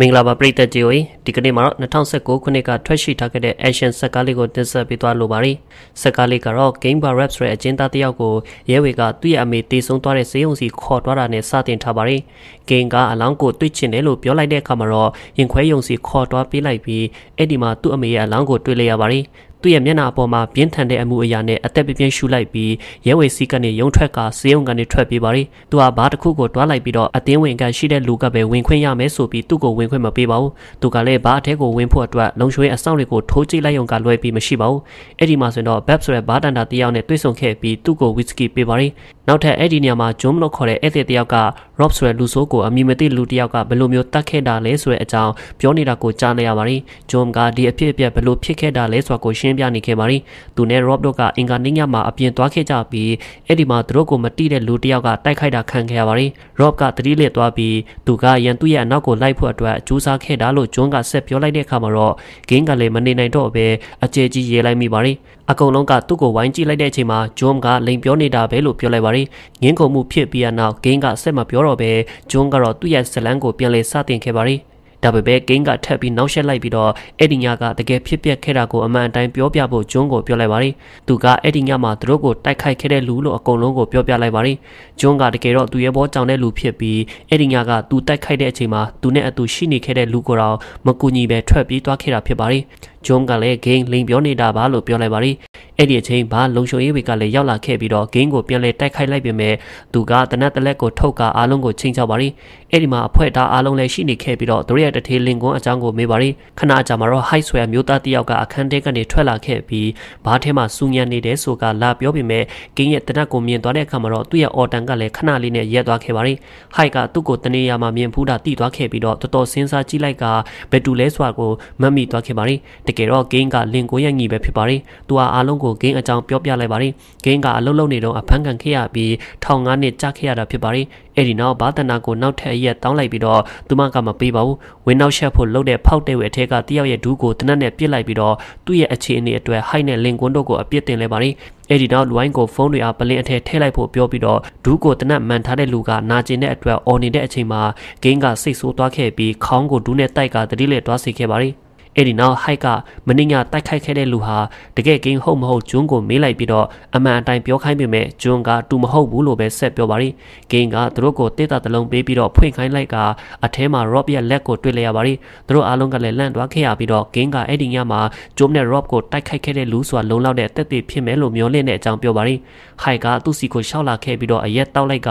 မင်္ဂလာပါပရိသတ်ကြီးဒီကနေ့မှာတော့2019ခုနှစ်ကထွက်ရှိထားခဲ့တဲ့ Action စက်ကားလေးကိုတင်ဆက်ပေးသွားလိုပါတယ်။စက်ကားလေးကတော့ Game Bar Raps ရဲ့အကျဉ်းသားတယောက်ကိုရဲဝေကသူ့ရဲ့အမေတေဆုံးသွားတဲ့ဈေးုံစီခေါ်သွားတာနဲ့စတင်ထားပါတယ်။ Game ကအလောင်းကိုတွေ့ချင်တယ်လို့ပြောလိုက်တဲ့အခါမှာတော့ရင်ခွဲယုံစီခေါ်သွားပေးလိုက်ပြီးအဲ့ဒီမှာသူ့အမေရဲ့အလောင်းကိုတွေ့လိုက်ရပါတယ်။သူ့ရဲ့မျက်နှာအပေါ်မှာပြင်းထန်တဲ့အမှုအရာနဲ့အသက်ပြင်းရှူလိုက်ပြီးရဲဝေစီကနေရုံထွက်ကစေယုံကနေထွက်ပြေးပါရီသူကဘာတစ်ခုကိုတွားလိုက်ပြီးတော့အတင်းဝင်ကရှိတဲ့လူကပဲဝင်ခွင့်ရမယ်ဆိုပြီးသူ့ကိုဝင်ခွင့်မပေးပါဘူးသူကလည်းဘာအထက်ကိုဝင်ဖို့အတွက်လုံရွှေအဆောင်တွေကိုထိုးကြည့်လိုက်ရုံကလွယ်ပြီးမရှိပါဘူးအဲ့ဒီမှာဆိုရင်တော့ဘက်ဆိုတဲ့ဘာတန်တာတယောက်နဲ့တွေ့ဆုံခဲ့ပြီးသူ့ကိုဝီစကီပေးပါရီနောက်ထပ်အဲ့ဒီနေရာမှာ John လို့ခေါ်တဲ့ဧည့်သည်တယောက်က Rob ဆိုတဲ့လူဆိုးကိုအမည်မသိလူတယောက်ကဘယ်လိုမျိုးတတ်ခဲ့တာလဲဆိုတဲ့အကြောင်းပြောနေတာကိုကြားနေရပါတယ်။ John ကဒီအဖြစ်အပျက်ဘယ်လိုဖြစ်ခဲ့တာလဲဆိုတာကိုရှင်းပြနေခဲ့ပါတယ်။သူနဲ့ Rob တို့ကအင်္ဂါနေ့ညမှာအပြင်သွားခဲ့ကြပြီးအဲ့ဒီမှာသူတို့ကိုမတိတဲ့လူတယောက်ကတိုက်ခိုက်တာခံခဲ့ရပါတယ်။ Rob ကသတိလစ်သွားပြီးသူကရန်သူရဲ့အနောက်ကိုလိုက်ဖို့အတွက်ကြိုးစားခဲ့တာလို့ John ကဆက်ပြောလိုက်တဲ့အခါမှာတော့ဂင်းကလည်းမနေနိုင်တော့ဘဲအကျဲကြီးရေးလိုက်မိပါတယ်။အကုန်လုံးကသူ့ကိုဝိုင်းကြည့်လိုက်တဲ့အချိန်မှာဂျွန်းကလိန်ပြောနေတာပဲလို့ပြောလိုက်ပါတယ်။ငင်းခုန်မှုဖြစ်ပြီးနောက်ဂိန်းကဆက်မပြောတော့ဘဲဂျွန်းကတော့သူ့ရဲ့ဇလန်းကိုပြန်လည်စတင်ခဲ့ပါတယ်။ဒါပေမဲ့ဂိန်းကထပ်ပြီးနောက်ဆက်လိုက်ပြီးတော့အဲ့ဒီညကတကယ်ဖြစ်ပျက်ခဲ့တာကိုအမှန်တိုင်းပြောပြဖို့ဂျွန်းကိုပြောလိုက်ပါတယ်။သူကအဲ့ဒီညမှာသူတို့ကိုတိုက်ခိုက်ခဲ့တဲ့လူလို့အကုန်လုံးကိုပြောပြလိုက်ပါတယ်။ဂျွန်းကတကယ်တော့သူရဲ့ဘောကြောင်တဲ့လူဖြစ်ပြီးအဲ့ဒီညကသူတိုက်ခိုက်တဲ့အချိန်မှာသူနဲ့အတူရှိနေခဲ့တဲ့လူကိုတော့မကူညီပဲထွက်ပြေးသွားခဲ့တာဖြစ်ပါတယ်။ဂျွန်ကလည်းဂိမ်းလိန်ပြောနေတာပါလို့ပြောလိုက်ပါတယ်။အဲ့ဒီအချိန်ဘာလုံချုံရေးဝေကလည်းရောက်လာခဲ့ပြီးတော့ဂိမ်းကိုပြန်လဲတိုက်ခိုက်လိုက်ပေမဲ့သူကတနက်တလက်ကိုထုတ်ကာအားလုံးကိုချိန်ချောက်ပါတယ်။အဲ့ဒီမှာအဖွဲသားအားလုံးလည်းရှိနေခဲ့ပြီးတော့သူရဲ့တထေလင်ကွန်းအကြောင်းကိုမေးပါတယ်။ခဏကြာမှာတော့ high swear မျိုးသားတယောက်ကအခန်းထဲကနေထွက်လာခဲ့ပြီးဘားထဲမှာစူညံနေတယ်ဆိုကလာပြောပေမဲ့ဂိမ်းရဲ့တနက်ကိုမြင်သွားတဲ့အခါမှာတော့သူ့ရဲ့အော်တန်ကလည်းခဏလေးနဲ့ရက်သွားခဲ့ပါတယ်။ high ကသူ့ကိုတနေရာမှာမြင်ဖူးတာတိသွားခဲ့ပြီးတော့တော်တော်စဉ်းစားကြည့်လိုက်ကဘယ်တူလဲဆိုတာကိုမမိသွားခဲ့ပါတယ်။တကယ်တော့ဂိမ်းကလင်ကိုရဲ့ညီပဲဖြစ်ပါတယ်သူဟာအားလုံးကိုဂိမ်းအကြောင်းပြောပြလိုက်ပါတယ်ဂိမ်းကအလုံးလုံးနေတော့အဖမ်းခံခဲ့ရပြီးထောင်ငါးနှစ်ကြာခဲ့ရတာဖြစ်ပါတယ်အဲ့ဒီနောက်ဘာသနာကိုနောက်ထပ်ရက်တောင်းလိုက်ပြီးတော့သူမကမပေးပါဘူးဝင်းနောက်ရှက်ဖို့လှုပ်တဲ့ဖောက်တဲ့ဝဲအထက်ကတယောက်ရဲ့ဒူးကိုတနက်နဲ့ပြစ်လိုက်ပြီးတော့သူ့ရဲ့အခြေအနေအတွက်ဟိုက်နဲ့လင်ကွန်းတို့ကိုအပြစ်တင်လိုက်ပါတယ်အဲ့ဒီနောက်လူဝိုင်းကိုဖုန်းတွေအားပလင်အထက်ထည့်လိုက်ဖို့ပြောပြီးတော့ဒူးကိုတနက်မှန်ထားတဲ့လူကနာကျင်တဲ့အတွက်အော်နေတဲ့အချိန်မှာဂိမ်းကစိတ်ဆိုးသွားခဲ့ပြီးခေါင်းကိုဒူးနဲ့တိုက်ကတတိလက်တွားစီခဲ့ပါတယ်။အဲ့ဒီနောက်ဟိုက်ကမင်းညတိုက်ခိုက်ခဲ့တဲ့လူဟာတကယ်ကိန်းဟုတ်မဟုတ်ဂျွန်းကိုမေးလိုက်ပြီးတော့အမှန်အတိုင်းပြောခိုင်းပေမဲ့ဂျွန်းကတူမဟုတ်ဘူးလို့ပဲဆက်ပြောပါရီကိန်းကသူတို့ကိုတေးတာတလုံးပေးပြီးတော့ဖွင့်ခိုင်းလိုက်ကအထဲမှာ Rob ရဲ့လက်ကိုတွေ့လိုက်ရပါရီသူတို့အားလုံးကလည်းလန့်သွားခဲ့ရပြီးတော့ကိန်းကအဲ့ဒီညမှာဂျွန်းနဲ့ Rob ကိုတိုက်ခိုက်ခဲ့တဲ့လူဆိုတာလုံလောက်တဲ့တက်တည်ဖြစ်မယ်လို့မျှော်လင့်တဲ့အကြောင်းပြောပါရီဟိုက်ကသူ့စီကိုရှောက်လာခဲ့ပြီးတော့အရက်တောက်လိုက်က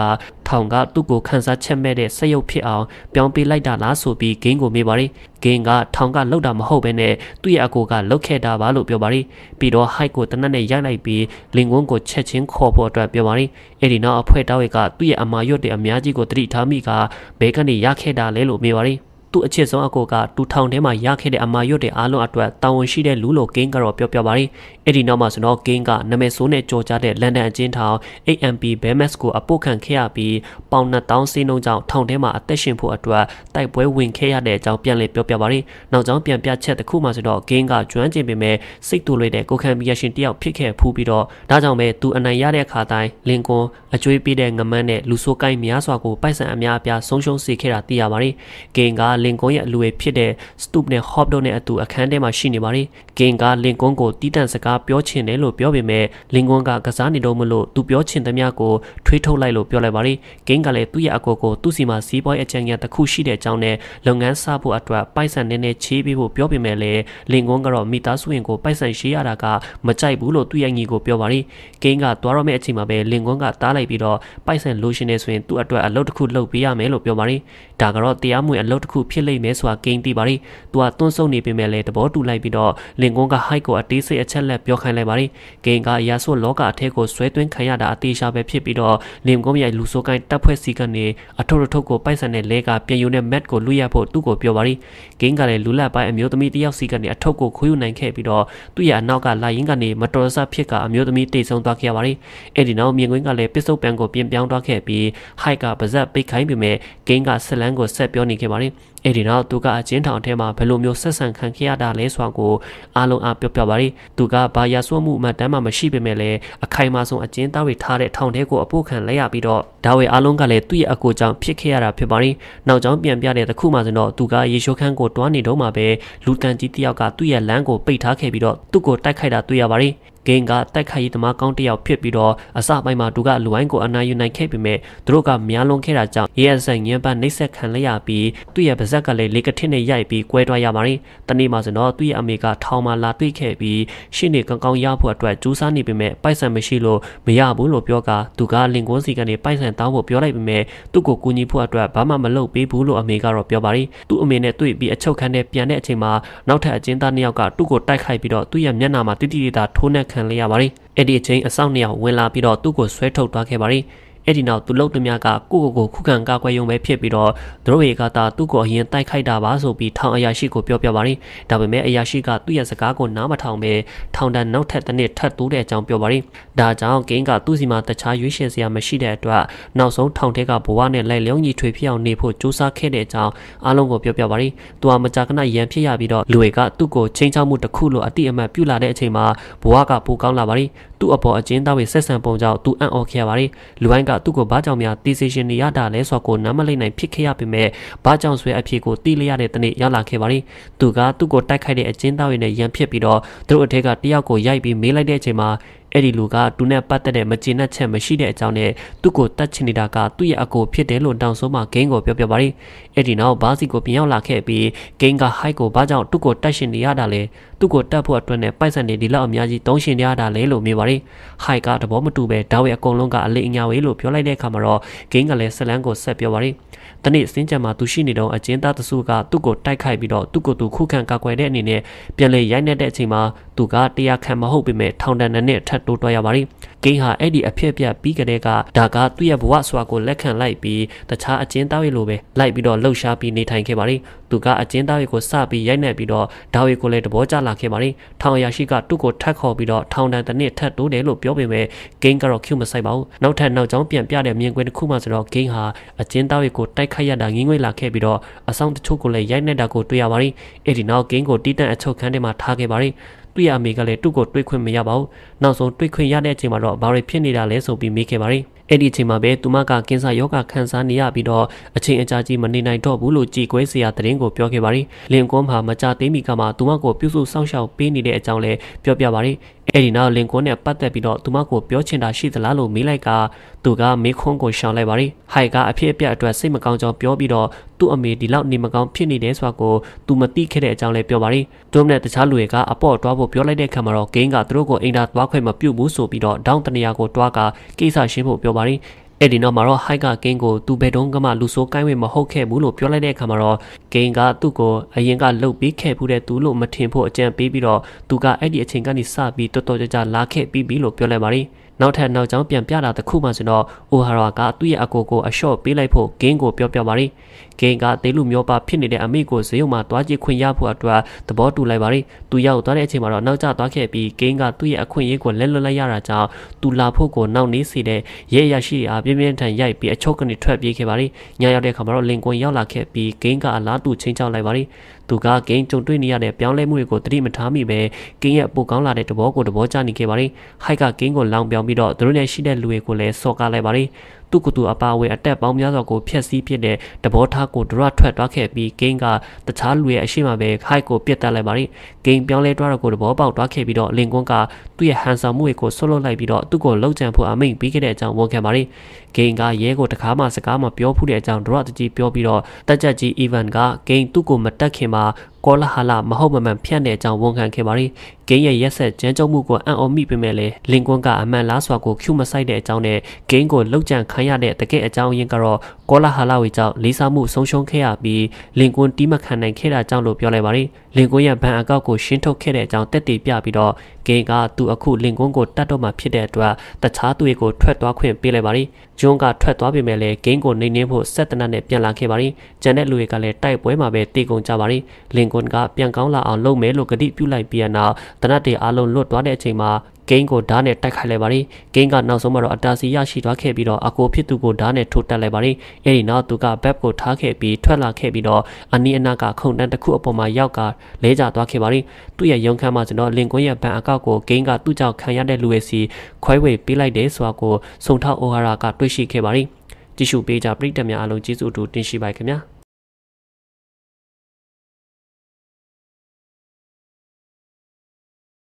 ထောင်ကသူ့ကိုခန်းစားချက်မဲ့တဲ့ဆက်ရုပ်ဖြစ်အောင်ပြောင်းပေးလိုက်တာလားဆိုပြီးဂိမ်းကိုမေးပါတယ်ဂိမ်းကထောင်ကလောက်တာမဟုတ်ပဲနဲ့သူ့ရဲ့အကိုကလောက်ခဲ့တာပါလို့ပြောပါတယ်ပြီးတော့ဟိုက်ကိုတနက်နဲ့ရိုက်လိုက်ပြီးလင်ကွန်းကိုချက်ချင်းခေါ်ဖို့အတွက်ပြောပါတယ်အဲ့ဒီနောက်အဖွဲတောင်းရကသူ့ရဲ့အမာရွတ်တဲ့အများကြီးကိုတတိထားမိကဘဲကနေရခဲ့တာလဲလို့မေးပါတယ်သူ့အချစ်ဆုံးအကိုက2000ထဲမှာရခဲ့တဲ့အမာရွတ်တဲ့အားလုံးအတွက်တာဝန်ရှိတဲ့လူလိုကင်းကတော့ပြောပြပါရီအဲ့ဒီနောက်မှာဆိုတော့ကင်းကနမဲဆိုးနဲ့ကြော်ကြားတဲ့လန်ဒန်အချင်းထောင် AMP Bemex ကိုအပုတ်ခံခဲ့ရပြီးပေါင်1000စင်းလုံးကြောင့်ထောင်ထဲမှာအသက်ရှင်ဖို့အတွက်တိုက်ပွဲဝင်ခဲ့ရတဲ့အကြောင်းပြန်လည်ပြောပြပါရီနောက်ကြောင်းပြန်ပြချက်တစ်ခုမှဆိုတော့ကင်းကကျွမ်းကျင်ပေမဲ့စိတ်တူလွဲတဲ့ကိုခံပြရရှင်တယောက်ဖြစ်ခဲ့ဖူးပြီးတော့ဒါကြောင့်ပဲသူအနိုင်ရတဲ့အခါတိုင်းလင်ကွန်အကျွေးပေးတဲ့ငမန်းနဲ့လူဆိုးကိုင်းများစွာကိုပိုက်ဆံအများအပြားဆုံးရှုံးစေခဲ့တာသိရပါရီကင်းကလင်ကွန်ရဲ့အလူရဲ့ဖြစ်တဲ့ Stoop နဲ့ Hop တို့နဲ့အတူအခန်းထဲမှာရှိနေပါတယ်။ဂင်ကလင်ကွန်ကိုတီးတန့်စကားပြောချင်တယ်လို့ပြောပေမဲ့လင်ကွန်ကကစားနေတော့မလို့သူပြောချင်သမျှကိုထွေးထုတ်လိုက်လို့ပြောလိုက်ပါတယ်။ဂင်ကလည်းသူ့ရဲ့အကိုကိုသူ့စီမှာစီးပွားရေးအကြံဉာဏ်တစ်ခုရှိတဲ့အကြောင်းနဲ့လုပ်ငန်းစဖို့အတွက်ပိုက်ဆံနည်းနည်းချေးပေးဖို့ပြောပေမဲ့လည်းလင်ကွန်ကတော့မိသားစုဝင်ကိုပိုက်ဆံရှေးရတာကမကြိုက်ဘူးလို့သူ့ရဲ့ညီကိုပြောပါတယ်။ဂင်ကသွားတော့မဲ့အချိန်မှာပဲလင်ကွန်ကတားလိုက်ပြီးတော့ပိုက်ဆံလိုရှင်နေဆိုရင်သူ့အတွက်အလုပ်တစ်ခုလုပ်ပေးရမယ်လို့ပြောပါတယ်။ဒါကတော့တရားမဝင်အလုပ်တစ်ခုဖြစ်လိမ့်မယ်ဆိုတာကိန်းသိပါတယ်။သူကတွန်းဆုံနေပေမဲ့လည်းသဘောတူလိုက်ပြီးတော့လင်ကွန်းကဟိုက်ကိုအတေးစိတ်အချက်လက်ပြောခိုင်းလိုက်ပါတယ်။ဂိန်ကအရာဆိုလောကအထက်ကိုဆွဲသွင်းခံရတာအသေးရှာပဲဖြစ်ပြီးတော့လင်ကွန်းရဲ့လူဆိုကိုင်းတပ်ဖွဲ့စီကနေအထုပ်အထုပ်ကိုပိုက်ဆံတဲ့လဲကပြင်ယူတဲ့မက်ကိုလွှတ်ရဖို့သူ့ကိုပြောပါတယ်။ဂိန်ကလည်းလူလက်ပိုင်းအမျိုးသမီးတယောက်စီကနေအထုပ်ကိုခိုးယူနိုင်ခဲ့ပြီးတော့သူ့ရဲ့အနောက်ကလာရင်းကနေမတော်တဆဖြစ်ကအမျိုးသမီးတိတ်ဆုံးသွားခဲ့ရပါတယ်။အဲဒီနောက်မြင်ကွင်းကလည်းပစ္စုပန်ကိုပြင်ပြောင်းသွားခဲ့ပြီးဟိုက်ကပါဇက်ပိတ်ခိုင်းပေမဲ့ဂိန်းကဆလန်းကိုဆက်ပြောနေခဲ့ပါတယ်။အဲ့ဒီတော့သူကအချင်းထောင်ထဲမှာဘယ်လိုမျိုးဆက်ဆံခံခဲ့ရတာလဲဆိုတာကိုအားလုံးအားပြောပြပါရီသူကဘာရဆွမှုမှတမ်းမှမရှိပေမဲ့လည်းအခိုင်အမာဆုံးအချင်းသားတွေထားတဲ့ထောင်ထဲကိုအဖို့ခံလိုက်ရပြီးတော့ဒါဝေအားလုံးကလည်းသူ့ရဲ့အကိုကြောင့်ဖြစ်ခဲ့ရတာဖြစ်ပါရီနောက်ကြောင်းပြန်ပြတဲ့တခုမှဆိုတော့သူကယေရှုခန်းကိုတွားနေတော့မှပဲလူကန်ကြီးတယောက်ကသူ့ရဲ့လမ်းကိုပိတ်ထားခဲ့ပြီးတော့သူ့ကိုတိုက်ခိုက်တာတွေ့ရပါရီ။ဂိန်းကတိုက်ခိုက်ရေးသမားကောင်းတစ်ယောက်ဖြစ်ပြီးတော့အစပိုင်းမှာသူကလူဝိုင်းကိုအနာယူနိုင်ခဲ့ပေမဲ့သူတို့ကများလွန်ခဲ့တာကြောင့် ASN ညံပန်းနှိပ်စက်ခံလိုက်ရပြီးသူ့ရဲ့ပါဇက်ကလည်းလေကထစ်နဲ့ရိုက်ပြီးကွဲတွားရပါတယ်။တနေ့မှဆိုတော့သူ့ရဲ့အမေကထောင်မှာလာတွေ့ခဲ့ပြီးရှင်းနေကောင်းကောင်းရဖို့အတွက်ကြိုးစားနေပေမဲ့ပိုက်ဆံမရှိလို့မရဘူးလို့ပြောကသူကလင်ကွန်းစီကနေပိုက်ဆံတောင်းဖို့ပြောလိုက်ပေမဲ့သူ့ကိုကူညီဖို့အတွက်ဘာမှမလုပ်ပေးဘူးလို့အမေကတော့ပြောပါတယ်။သူ့အမေနဲ့တွေ့ပြီးအချုပ်ခန်းထဲပြန်တဲ့အချိန်မှာနောက်ထပ်အကျဉ်းသားနှစ်ယောက်ကသူ့ကိုတိုက်ခိုက်ပြီးတော့သူ့ရဲ့မျက်နှာမှာတိတိတိတာထိုးနှက်ခံခံလိုက်ရပါတယ်။အဲ့ဒီအချိန်အဆောင်နှစ်ယောက်ဝင်လာပြီးတော့သူ့ကိုဆွဲထုတ်သွားခဲ့ပါတယ်။အဲ့ဒီနောက်သူလုံသူများကကိုကိုကိုခုခံကာကွယ်ရုံပဲဖြစ်ပြီးတော့သူတို့ရေကသာသူ့ကိုအရင်တိုက်ခိုက်တာပါဆိုပြီးထောင်အရာရှိကိုပြောပြပါတယ်ဒါပေမဲ့အရာရှိကသူ့ရဲ့စကားကိုနားမထောင်ပဲထောင်တန်းနောက်ထပ်တစ်နှစ်ထပ်တိုးတဲ့အကြောင်းပြောပါတယ်ဒါကြောင့်ဂိန်းကသူ့စီမှာတခြားရွေးချယ်စရာမရှိတဲ့အတွက်နောက်ဆုံးထောင်ထဲကဘဝနဲ့လိုက်လျောင်းညီထွေဖြစ်အောင်နေဖို့စူးစမ်းခဲ့တဲ့အကြောင်းအားလုံးကိုပြောပြပါတယ်သူဟာမကြာခဏရန်ဖြစ်ရပြီးတော့လူတွေကသူ့ကိုချင်းချောက်မှုတစ်ခုလိုအတိအမှန်ပြုလာတဲ့အချိန်မှာဘဝကပိုကောင်းလာပါတယ်သူ့အပေါ်အကျဉ်းသားတွေဆက်ဆံပုံကြောင့်သူအံ့ဩခဲ့ရပါတယ်လူတိုင်းကသူ့ကိုဘာကြောင့်များတီစီရှင်နေရတာလဲဆိုတော့ကိုနားမလိမ့်နိုင်ဖြစ်ခဲ့ရပေမဲ့ဘာကြောင့်ဆွဲအဖြစ်ကိုတီးလိုက်ရတဲ့တနေ့ရလာခဲ့ပါရီသူကသူ့ကိုတိုက်ခိုက်တဲ့အကျဉ်းသားတွေနဲ့ရန်ဖြစ်ပြီးတော့သူတို့အထက်ကတယောက်ကိုရိုက်ပြီးမေးလိုက်တဲ့အချိန်မှာအဲ့ဒီလူကသူနဲ့ပတ်သက်တဲ့မကျေနပ်ချက်မရှိတဲ့အကြောင်းနဲ့သူ့ကိုတတ်ချင်နေတာကသူ့ရဲ့အကိုဖြစ်တယ်လို့တောင်ဆိုမှဂိန်းကိုပြောပြပါရီအဲ့ဒီနောက်ဘာစီကိုပြန်ရောက်လာခဲ့ပြီးဂိန်းကဟိုက်ကိုဘာကြောင့်သူ့ကိုတတ်ရှင်နေရတာလဲသူ့ကိုတတ်ဖို့အတွက်နဲ့ပိုက်ဆံတွေဒီလောက်အများကြီးတုံးရှင်နေရတာလဲလို့မေးပါရီဟိုက်ကသဘောမတူပဲဒါဝဲအကုန်လုံးကအလိအညာဝေးလို့ပြောလိုက်တဲ့အခါမှာတော့ဂိန်းကလည်းဆလန်းကိုဆက်ပြောပါရီတနေ့စင်းကြံမှာသူရှိနေတော့အကျဉ်းသားတစုကသူ့ကိုတိုက်ခိုက်ပြီးတော့သူ့ကိုသူခုခံကာကွယ်တဲ့အနေနဲ့ပြန်လေရိုက်နှက်တဲ့အချိန်မှာသူကတရားခံမဟုတ်ပေမဲ့ထောင်ဒဏ်နဲ့ထပ်တိုးတွားရပါတယ်။ဂိမ်းဟာအဲ့ဒီအဖြစ်အပျက်ပြီးကြတဲ့ကဒါကသူ့ရဲ့ဘဝဆွာကိုလက်ခံလိုက်ပြီးတခြားအကျဉ်းသားတွေလိုပဲလိုက်ပြီးတော့လှုပ်ရှားပြီးနေထိုင်ခဲ့ပါတယ်။သူကအကျဉ်းသားတွေကိုစပြီးရိုက်နှက်ပြီးတော့ဒါဝေကိုလည်းတဘောကျလာခဲ့ပါတယ်။ထောင်ရာရှိကသူ့ကိုထပ်ခေါ်ပြီးတော့ထောင်တန်းတစ်နှစ်ထပ်တိုးတယ်လို့ပြောပေမဲ့ဂိမ်းကတော့ Q မဆိုင်ပါဘူး။နောက်ထပ်နောက်ကျောင်းပြန်ပြတဲ့မြင်ကွင်းတစ်ခုမှဆိုတော့ဂိမ်းဟာအကျဉ်းသားတွေကိုတိုက်ခိုက်ရတာငင်းငွေလာခဲ့ပြီးတော့အဆောင်တချို့ကိုလည်းရိုက်နှက်တာကိုတွေ့ရပါတယ်။အဲ့ဒီနောက်ဂိမ်းကိုတီးတန့်အချုပ်ခန်းထဲမှာထားခဲ့ပါတယ်။တွေ့ရမေကလည်းသူ့ကိုတွေ့ခွင့်မရပါဘူး။နောက်ဆုံးတွေ့ခွင့်ရတဲ့အချိန်မှာတော့ဘာတွေဖြစ်နေတာလဲဆိုပြီးမေးခဲ့ပါတယ်။အဲ့ဒီအချိန်မှာပဲသူမကကင်းစာယောဂခံစားနေရပြီးတော့အချိန်အကြာကြီးမနေနိုင်တော့ဘူးလို့ကြေကွဲစရာသတင်းကိုပြောခဲ့ပါတယ်။လင်ကွန်းမှာမကြသိမီကမှသူမကိုပြုစုစောင့်ရှောက်ပေးနေတဲ့အကြောင်းလည်းပြောပြပါတယ်။အဲ့ဒီနောက်လင်ကွန်းနဲ့ပတ်သက်ပြီးတော့သူမကိုပြောချင်တာရှိသလားလို့မေးလိုက်ကသူကမေးခွန်းကိုရှောင်လိုက်ပါတယ်။ဟိုက်ကအဖြစ်အပျက်အတွက်စိတ်မကောင်းကြောင်းပြောပြီးတော့သူ့အမေဒီလောက်နေမကောင်းဖြစ်နေတယ်ဆိုတာကိုသူမသိခဲ့တဲ့အကြောင်းလည်းပြောပါတယ်။ဒုမနဲ့တခြားလူတွေကအပေါ့တွားဖို့ပြောလိုက်တဲ့ခါမှာတော့ဂိန်းကသူတို့ကိုအိမ်သာတွားခွင့်မပြုဘူးဆိုပြီးတော့ဒေါင်းတနေရာကိုတွားကကိစ္စရှင်းဖို့ပြောပါတယ်။အဲ့ဒီနောက်မှာတော့ဟိုက်ကဂိန်းကိုသူဘယ်တုန်းကမှလူဆိုးကိုင်းဝင်မဟုတ်ခဲ့ဘူးလို့ပြောလိုက်တဲ့အခါမှာတော့ဂိန်းကသူ့ကိုအရင်ကလှုပ်ပြီးခဲ့ဘူးတဲ့သူလို့မထင်ဖို့အကြံပေးပြီးတော့သူကအဲ့ဒီအချိန်ကနေစပြီးတော်တော်ကြာကြာလာခဲ့ပြီးပြီလို့ပြောလိုက်ပါတယ်။နောက်ထပ်နောက်ကြောင်းပြန်ပြတာတစ်ခုမှဆိုတော့အိုဟာရာကသူ့ရဲ့အကိုကိုအလျှော့ပေးလိုက်ဖို့ဂင်းကိုပြောပြပါတယ်ဂင်းကတေလူမျိုးပါဖြစ်နေတဲ့အမိကိုဇေယုံမှာတွားကြည့်ခွင့်ရဖို့အတွက်သဘောတူလိုက်ပါတယ်သူရောက်သွားတဲ့အချိန်မှာတော့နောက်ကျသွားခဲ့ပြီးဂင်းကသူ့ရဲ့အခွင့်အရေးကိုလက်လွတ်လိုက်ရတာကြောင့်သူလာဖို့ကိုနောက်နေစေတဲ့ရဲရရှိအားပြင်းပြင်းထန်ရိုက်ပြီးအချုပ်ကနေထွက်ပြေးခဲ့ပါတယ်ညရောက်တဲ့အခါမှာတော့လင်ကွန်ရောက်လာခဲ့ပြီးဂင်းကအလားတူချင်းချောက်လိုက်ပါတယ်သူကဂိမ်းကြုံတွေ့နေရတဲ့ပြောင်းလဲမှုတွေကိုသတိမထားမိပဲဂိမ်းရဲ့ပိုကောင်းလာတဲ့သဘောကိုသဘောကျနေခဲ့ပါတယ်ဟိုက်ကဂိမ်းကိုလောင်ပြောင်ပြီးတော့သူတို့နဲ့ရှိတဲ့လူတွေကိုလည်းစော်ကားလိုက်ပါတယ်သူ့ကိုယ်သူအပါဝင်အတက်ပေါင်းများစွာကိုဖျက်ဆီးပစ်တဲ့တဘောထားကိုဒရထွက်သွားခဲ့ပြီးဂိမ်းကတခြားလူရဲ့အရှိမပဲဟိုက်ကိုပြစ်တက်လိုက်ပါတယ်။ဂိမ်းပြောင်းလဲသွားတော့ကိုတဘောပေါက်သွားခဲ့ပြီးတော့လင်ကွန်းကသူ့ရဲ့ဟန်ဆောင်မှုတွေကိုဆွတ်လုလိုက်ပြီးတော့သူ့ကိုလှုပ်ကြံဖို့အမိန့်ပေးခဲ့တဲ့အကြောင်းဝန်ခံပါတယ်။ဂိမ်းကရဲကိုတကားမှစကားမှပြောဖူးတဲ့အကြောင်းဒရတကြီးပြောပြီးတော့တက်ချက်ကြီး event ကဂိမ်းသူ့ကိုမတက်ခင်မှာကောလာဟလမဟုတ်မမှန်ဖြန့်တဲ့အကြောင်းဝန်ခံခဲ့ပါတယ်။ဂိမ်းရဲ့ရက်ဆက်ကြမ်းကြုတ်မှုကိုအံ့ဩမိပေမဲ့လင်ကွန်းကအမှန်လားစွာကိုကျူမဆိုင်တဲ့အကြောင်းနဲ့ဂိမ်းကိုလှုပ်ကြံခိုခံရတဲ့တကယ့်အကြောင်းရင်းကတော့ကောလာဟလဝေကြောင့်လေးစားမှုဆုံးရှုံးခဲ့ရပြီးလင်ကွန်တီးမခံနိုင်ခဲ့တာကြောင့်လို့ပြောလိုက်ပါတယ်။လင်ကွန်းရဲ့ဘဏ်အကောက်ကိုရှင်းထုတ်ခဲ့တဲ့အကြောင်းတက်တည်ပြပြီးတော့ဂိန်းကသူအခုလင်ကွန်းကိုတတ်တော့မှဖြစ်တဲ့အတွက်တခြားသူတွေကိုထွက်သွားခွင့်ပေးလိုက်ပါရီဂျွန်းကထွက်သွားပြီမဲ့လည်းဂိန်းကိုနှိမ်နှင်းဖို့ဆက်တနတ်နဲ့ပြန်လာခဲ့ပါရီဂျန်တဲ့လူတွေကလည်းတိုက်ပွဲမှာပဲတေကုန်ကြပါရီလင်ကွန်းကပြန်ကောင်းလာအောင်လုပ်မယ်လို့ကတိပြုလိုက်ပြီးနောက်တနတ်တွေအားလုံးလွတ်သွားတဲ့အချိန်မှာဂိန်းကိုဓာတ်နဲ့တိုက်ခိုက်လိုက်ပါတယ်ဂိန်းကနောက်ဆုံးမှာတော့အတာစီရရှိသွားခဲ့ပြီးတော့အကိုဖြစ်သူကိုဓာတ်နဲ့ထိုးတက်လိုက်ပါတယ်အဲဒီနောက်သူကဘက်ကိုထားခဲ့ပြီးထွက်လာခဲ့ပြီးတော့အနီးအနားကခုန်တန်းတစ်ခုအပေါ်မှာရောက်ကလဲကျသွားခဲ့ပါတယ်။သူ့ရဲ့ရုံခန်းမှာကျွန်တော်လင်ကွန်းရဲ့ဘဏ်အကောင့်ကိုဂိမ်းကသူ့ကြောင့်ခံရတဲ့လူရဲ့စီခွဲဝေပေးလိုက်တယ်ဆိုတာကိုစုံထောက်အိုဟာရာကတွေ့ရှိခဲ့ပါတယ်။ကြည့်ရှုပေးကြပရိသတ်များအားလုံးကျေးဇူးအတူတင်ရှိပါခင်ဗျာ။